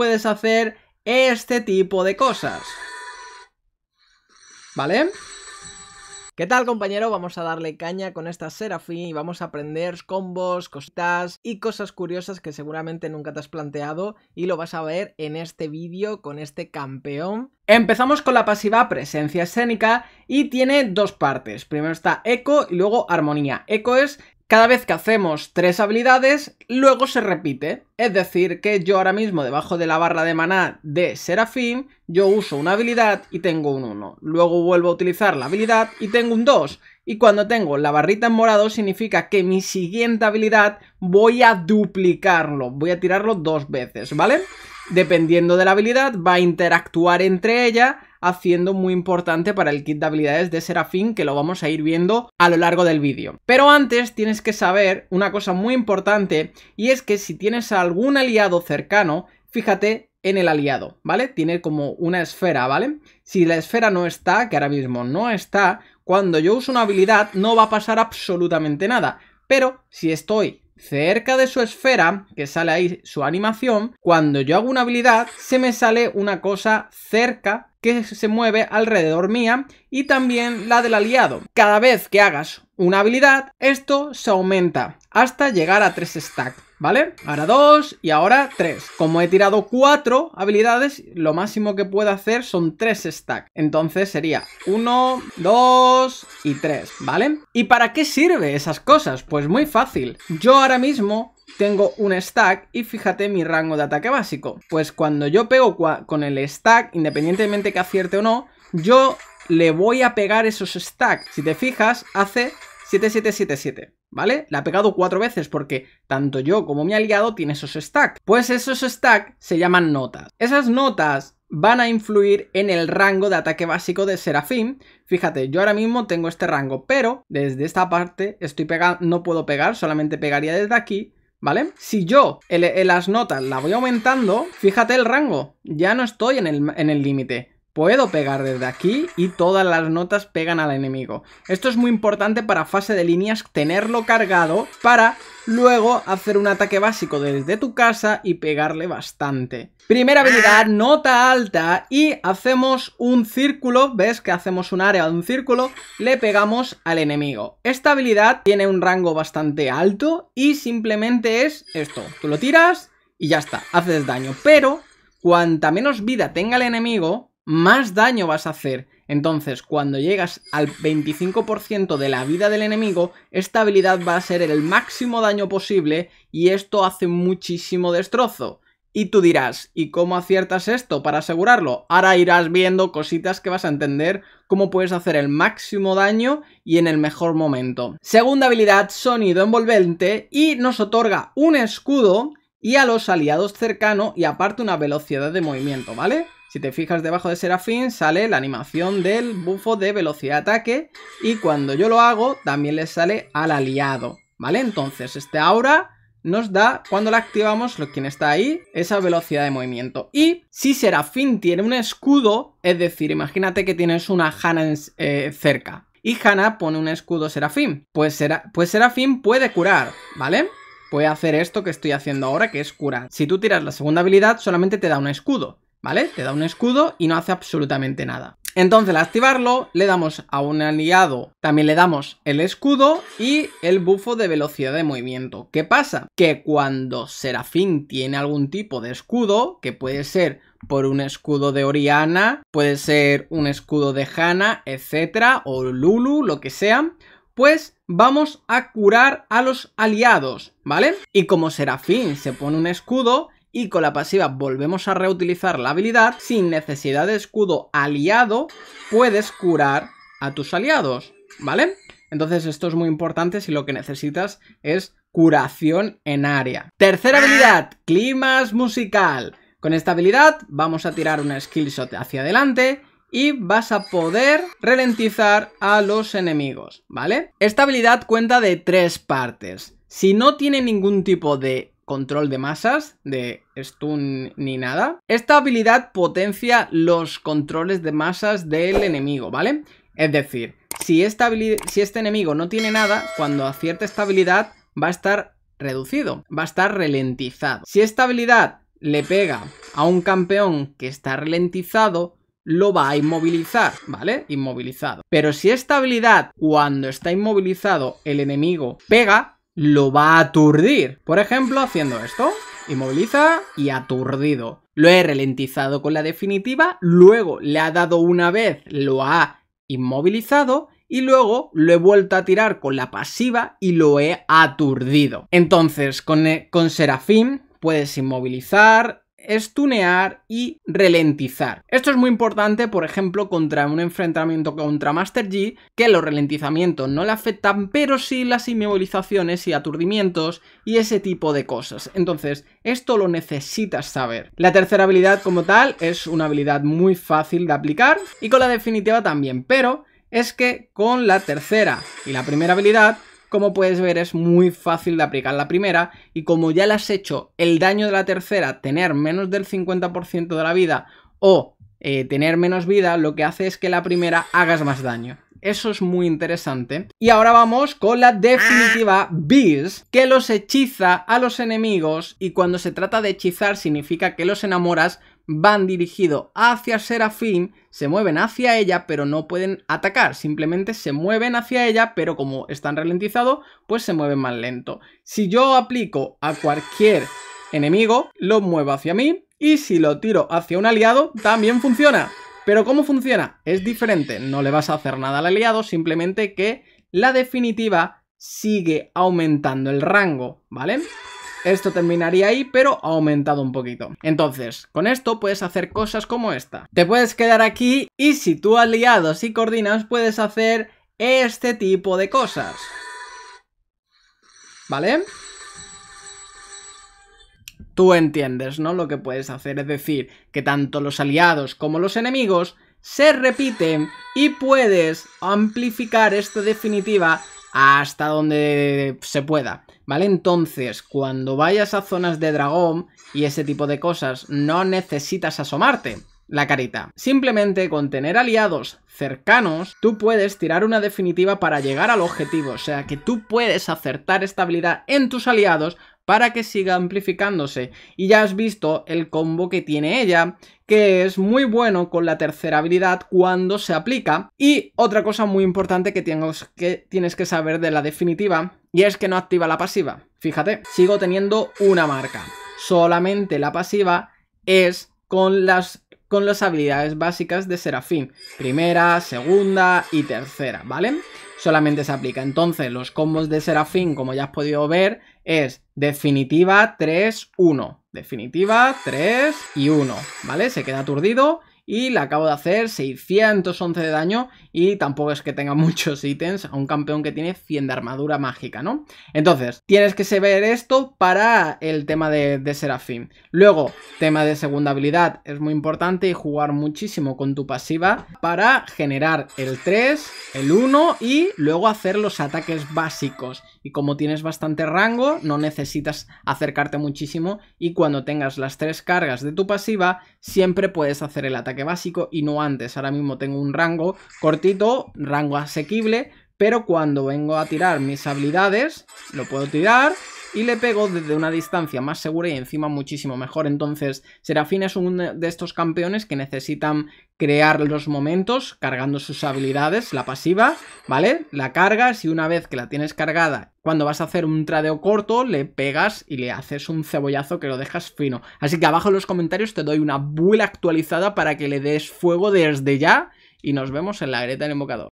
puedes hacer este tipo de cosas. ¿Vale? ¿Qué tal compañero? Vamos a darle caña con esta Serafín y vamos a aprender combos, cositas y cosas curiosas que seguramente nunca te has planteado y lo vas a ver en este vídeo con este campeón. Empezamos con la pasiva Presencia Escénica y tiene dos partes. Primero está Eco y luego Armonía. Eco es cada vez que hacemos tres habilidades, luego se repite. Es decir, que yo ahora mismo debajo de la barra de maná de Serafín, yo uso una habilidad y tengo un 1. Luego vuelvo a utilizar la habilidad y tengo un 2. Y cuando tengo la barrita en morado significa que mi siguiente habilidad voy a duplicarlo, voy a tirarlo dos veces, ¿vale? vale dependiendo de la habilidad, va a interactuar entre ella, haciendo muy importante para el kit de habilidades de Serafín, que lo vamos a ir viendo a lo largo del vídeo. Pero antes tienes que saber una cosa muy importante, y es que si tienes algún aliado cercano, fíjate en el aliado, ¿vale? Tiene como una esfera, ¿vale? Si la esfera no está, que ahora mismo no está, cuando yo uso una habilidad no va a pasar absolutamente nada. Pero si estoy Cerca de su esfera, que sale ahí su animación, cuando yo hago una habilidad, se me sale una cosa cerca que se mueve alrededor mía y también la del aliado. Cada vez que hagas una habilidad, esto se aumenta hasta llegar a 3 stacks. ¿Vale? Ahora 2 y ahora 3. Como he tirado 4 habilidades, lo máximo que puedo hacer son 3 stacks. Entonces sería 1, 2 y 3, ¿vale? ¿Y para qué sirve esas cosas? Pues muy fácil. Yo ahora mismo tengo un stack y fíjate mi rango de ataque básico. Pues cuando yo pego con el stack, independientemente que acierte o no, yo le voy a pegar esos stacks. Si te fijas, hace 7777. ¿Vale? Le ha pegado cuatro veces porque tanto yo como mi aliado tiene esos stacks. Pues esos stacks se llaman notas. Esas notas van a influir en el rango de ataque básico de Serafín. Fíjate, yo ahora mismo tengo este rango, pero desde esta parte estoy pegando, no puedo pegar, solamente pegaría desde aquí ¿vale? Si yo las notas las voy aumentando, fíjate el rango, ya no estoy en el límite. el Puedo pegar desde aquí y todas las notas pegan al enemigo. Esto es muy importante para fase de líneas tenerlo cargado para luego hacer un ataque básico desde tu casa y pegarle bastante. Primera habilidad, ah. nota alta y hacemos un círculo, ves que hacemos un área, un círculo, le pegamos al enemigo. Esta habilidad tiene un rango bastante alto y simplemente es esto, tú lo tiras y ya está, haces daño. Pero cuanta menos vida tenga el enemigo, más daño vas a hacer. Entonces, cuando llegas al 25% de la vida del enemigo, esta habilidad va a ser el máximo daño posible y esto hace muchísimo destrozo. Y tú dirás, ¿y cómo aciertas esto para asegurarlo? Ahora irás viendo cositas que vas a entender cómo puedes hacer el máximo daño y en el mejor momento. Segunda habilidad, sonido envolvente, y nos otorga un escudo y a los aliados cercano y aparte una velocidad de movimiento, ¿vale? Si te fijas debajo de Serafín sale la animación del bufo de velocidad de ataque y cuando yo lo hago también le sale al aliado, ¿vale? Entonces este aura nos da, cuando la activamos, lo, quien está ahí, esa velocidad de movimiento. Y si Serafín tiene un escudo, es decir, imagínate que tienes una Hana eh, cerca y Hana pone un escudo Serafín, pues, pues Serafín puede curar, ¿vale? Puede hacer esto que estoy haciendo ahora, que es curar. Si tú tiras la segunda habilidad, solamente te da un escudo. ¿vale? Te da un escudo y no hace absolutamente nada. Entonces, al activarlo, le damos a un aliado, también le damos el escudo y el bufo de velocidad de movimiento. ¿Qué pasa? Que cuando Serafín tiene algún tipo de escudo, que puede ser por un escudo de Oriana, puede ser un escudo de Hana, etcétera, o Lulu, lo que sea, pues vamos a curar a los aliados, ¿vale? Y como Serafín se pone un escudo, y con la pasiva volvemos a reutilizar la habilidad, sin necesidad de escudo aliado puedes curar a tus aliados, ¿vale? Entonces esto es muy importante si lo que necesitas es curación en área. Tercera habilidad, climas musical. Con esta habilidad vamos a tirar un skill shot hacia adelante y vas a poder ralentizar a los enemigos, ¿vale? Esta habilidad cuenta de tres partes. Si no tiene ningún tipo de control de masas, de stun ni nada. Esta habilidad potencia los controles de masas del enemigo, ¿vale? Es decir, si, esta si este enemigo no tiene nada, cuando acierta esta habilidad va a estar reducido, va a estar ralentizado. Si esta habilidad le pega a un campeón que está ralentizado, lo va a inmovilizar, ¿vale? Inmovilizado. Pero si esta habilidad, cuando está inmovilizado, el enemigo pega, lo va a aturdir. Por ejemplo, haciendo esto. Inmoviliza y aturdido. Lo he ralentizado con la definitiva, luego le ha dado una vez, lo ha inmovilizado y luego lo he vuelto a tirar con la pasiva y lo he aturdido. Entonces, con, eh, con Serafín puedes inmovilizar, es tunear y ralentizar. Esto es muy importante, por ejemplo, contra un enfrentamiento contra Master G, que los ralentizamientos no le afectan, pero sí las inmovilizaciones y aturdimientos y ese tipo de cosas. Entonces, esto lo necesitas saber. La tercera habilidad como tal es una habilidad muy fácil de aplicar y con la definitiva también, pero es que con la tercera y la primera habilidad como puedes ver es muy fácil de aplicar la primera y como ya le has hecho el daño de la tercera tener menos del 50% de la vida o eh, tener menos vida, lo que hace es que la primera hagas más daño. Eso es muy interesante. Y ahora vamos con la definitiva Beast, que los hechiza a los enemigos y cuando se trata de hechizar significa que los enamoras van dirigido hacia Serafín, se mueven hacia ella, pero no pueden atacar, simplemente se mueven hacia ella, pero como están ralentizados, pues se mueven más lento. Si yo aplico a cualquier enemigo, lo muevo hacia mí, y si lo tiro hacia un aliado, también funciona. Pero ¿cómo funciona? Es diferente, no le vas a hacer nada al aliado, simplemente que la definitiva sigue aumentando el rango, ¿vale? Esto terminaría ahí, pero ha aumentado un poquito. Entonces, con esto puedes hacer cosas como esta. Te puedes quedar aquí y si tú aliados y coordinas puedes hacer este tipo de cosas. ¿Vale? Tú entiendes, ¿no? Lo que puedes hacer es decir que tanto los aliados como los enemigos se repiten y puedes amplificar esta definitiva hasta donde se pueda, ¿vale? Entonces, cuando vayas a zonas de dragón y ese tipo de cosas, no necesitas asomarte la carita. Simplemente con tener aliados cercanos, tú puedes tirar una definitiva para llegar al objetivo, o sea que tú puedes acertar estabilidad en tus aliados para que siga amplificándose. Y ya has visto el combo que tiene ella, que es muy bueno con la tercera habilidad cuando se aplica. Y otra cosa muy importante que tienes que saber de la definitiva, y es que no activa la pasiva. Fíjate, sigo teniendo una marca. Solamente la pasiva es con las con las habilidades básicas de Serafín, primera, segunda y tercera, ¿vale? Solamente se aplica. Entonces, los combos de Serafín, como ya has podido ver, es definitiva 3, 1. Definitiva 3 y 1, ¿vale? Se queda aturdido y la acabo de hacer 611 de daño y tampoco es que tenga muchos ítems a un campeón que tiene 100 de armadura mágica, ¿no? Entonces, tienes que saber esto para el tema de, Serafín. Luego, tema de segunda habilidad es muy importante y jugar muchísimo con tu pasiva para generar el 3, el 1 y luego hacer los ataques básicos. Y como tienes bastante rango, no necesitas acercarte muchísimo y cuando tengas las 3 cargas de tu pasiva, siempre puedes hacer el ataque básico y no antes. Ahora mismo tengo un rango cortito, rango asequible, pero cuando vengo a tirar mis habilidades, lo puedo tirar y le pego desde una distancia más segura y encima muchísimo mejor. Entonces, Serafina es uno de estos campeones que necesitan crear los momentos cargando sus habilidades, la pasiva, ¿vale? La cargas y una vez que la tienes cargada, cuando vas a hacer un tradeo corto, le pegas y le haces un cebollazo que lo dejas fino. Así que abajo en los comentarios te doy una buena actualizada para que le des fuego desde ya y nos vemos en la greta del invocador.